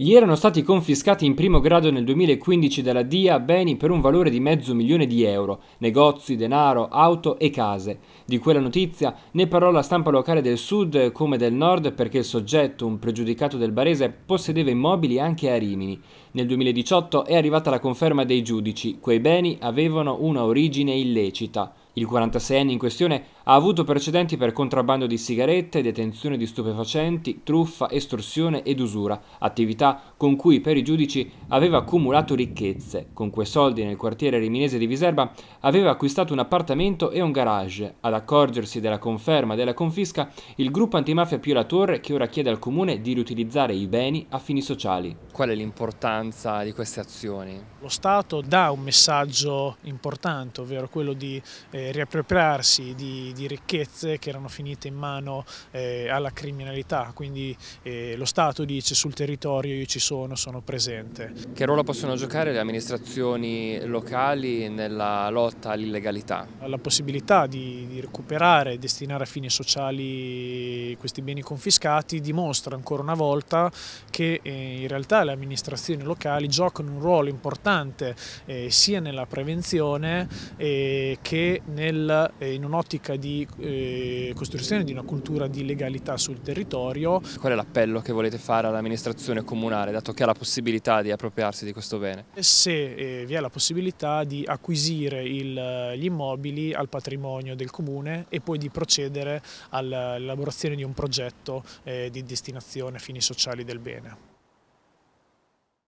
Gli erano stati confiscati in primo grado nel 2015 dalla DIA beni per un valore di mezzo milione di euro, negozi, denaro, auto e case. Di quella notizia ne parlò la stampa locale del sud come del nord perché il soggetto, un pregiudicato del Barese, possedeva immobili anche a Rimini. Nel 2018 è arrivata la conferma dei giudici, quei beni avevano una origine illecita. Il 46enne in questione ha avuto precedenti per contrabbando di sigarette, detenzione di stupefacenti, truffa, estorsione ed usura, attività con cui per i giudici aveva accumulato ricchezze. Con quei soldi nel quartiere riminese di Viserba aveva acquistato un appartamento e un garage. Ad accorgersi della conferma della confisca, il gruppo antimafia Pio La Torre che ora chiede al comune di riutilizzare i beni a fini sociali. Qual è l'importanza di queste azioni? Lo Stato dà un messaggio importante, ovvero quello di eh, riappropriarsi di di ricchezze che erano finite in mano eh, alla criminalità, quindi eh, lo Stato dice sul territorio io ci sono, sono presente. Che ruolo possono giocare le amministrazioni locali nella lotta all'illegalità? La possibilità di, di recuperare e destinare a fini sociali questi beni confiscati dimostra ancora una volta che eh, in realtà le amministrazioni locali giocano un ruolo importante eh, sia nella prevenzione eh, che nel, eh, in un'ottica di di eh, costruzione di una cultura di legalità sul territorio. Qual è l'appello che volete fare all'amministrazione comunale, dato che ha la possibilità di appropriarsi di questo bene? Se eh, vi è la possibilità di acquisire il, gli immobili al patrimonio del comune e poi di procedere all'elaborazione di un progetto eh, di destinazione a fini sociali del bene.